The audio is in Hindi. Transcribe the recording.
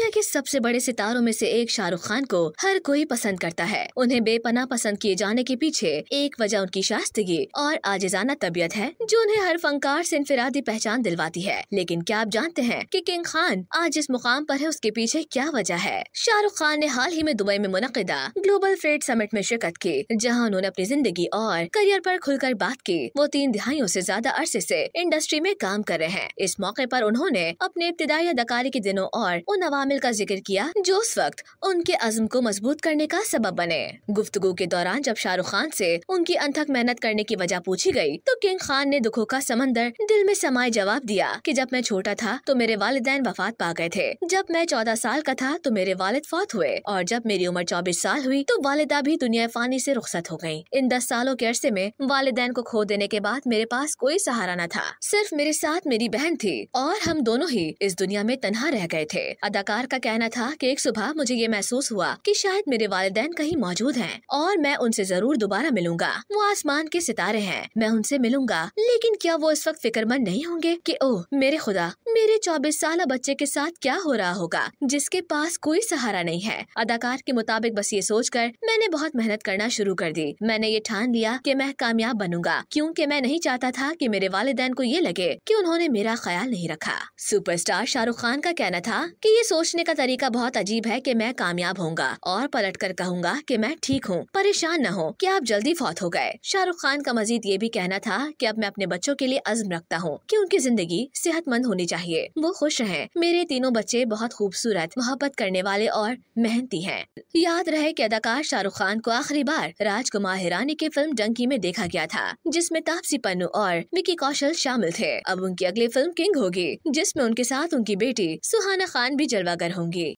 दुनिया के सबसे बड़े सितारों में से एक शाहरुख खान को हर कोई पसंद करता है उन्हें बेपना पसंद किए जाने के पीछे एक वजह उनकी शास्त्रगी और आजिजाना तबीयत है जो उन्हें हर फनकार से इनफरादी पहचान दिलवाती है लेकिन क्या आप जानते हैं कि किंग खान आज इस मुकाम पर है उसके पीछे क्या वजह है शाहरुख खान ने हाल ही में दुबई में मुनदा ग्लोबल फ्रेड समिट में शिरकत की जहाँ उन्होंने अपनी जिंदगी और करियर आरोप खुलकर बात की वो तीन दिहाइयों ऐसी ज्यादा अरसे ऐसी इंडस्ट्री में काम कर रहे हैं इस मौके आरोप उन्होंने अपने इब्तदाई अदाकारी के दिनों और उन अवाम शामिल का जिक्र किया जो उस वक्त उनके अजम को मजबूत करने का सबब बने गुफ्तगु के दौरान जब शाहरुख खान से उनकी अनथक मेहनत करने की वजह पूछी गई तो किंग खान ने दुखों का समंदर दिल में समाये जवाब दिया कि जब मैं छोटा था तो मेरे वालदेन वफात पा गए थे जब मैं चौदह साल का था तो मेरे वालिद फौत हुए और जब मेरी उम्र चौबीस साल हुई तो वालदा भी दुनिया फानी ऐसी रुखसत हो गयी इन दस सालों के अरसे में वालदेन को खो देने के बाद मेरे पास कोई सहारा न था सिर्फ मेरे साथ मेरी बहन थी और हम दोनों ही इस दुनिया में तनहा रह गए थे अदाकार परिवार का कहना था कि एक सुबह मुझे ये महसूस हुआ कि शायद मेरे वालदेन कहीं मौजूद हैं और मैं उनसे जरूर दोबारा मिलूंगा वो आसमान के सितारे हैं मैं उनसे मिलूंगा लेकिन क्या वो इस वक्त फिक्रमंद नहीं होंगे कि ओह मेरे खुदा मेरे 24 साल बच्चे के साथ क्या हो रहा होगा जिसके पास कोई सहारा नहीं है अदाकार के मुताबिक बस ये सोच कर मैंने बहुत मेहनत करना शुरू कर दी मैंने ये ठान लिया की मैं कामयाब बनूंगा क्यूँकी मैं नहीं चाहता था की मेरे वालदेन को ये लगे की उन्होंने मेरा ख्याल नहीं रखा सुपर शाहरुख खान का कहना था कि ये सोच सोचने का तरीका बहुत अजीब है कि मैं कामयाब होऊंगा और पलट कर कहूँगा कि मैं ठीक हूँ परेशान न हो कि आप जल्दी फौत हो गए शाहरुख खान का मजीद ये भी कहना था कि अब मैं अपने बच्चों के लिए अजम रखता हूँ कि उनकी जिंदगी सेहतमंद होनी चाहिए वो खुश रहें मेरे तीनों बच्चे बहुत खूबसूरत मोहब्बत करने वाले और मेहनती है याद रहे की अदाकार शाहरुख खान को आखिरी बार राजकुमार हिरानी की फिल्म डंकी में देखा गया था जिसमे तापसी पन्नू और विकी कौशल शामिल थे अब उनकी अगली फिल्म किंग होगी जिसमे उनके साथ उनकी बेटी सुहाना खान भी जलवा उजागर होंगे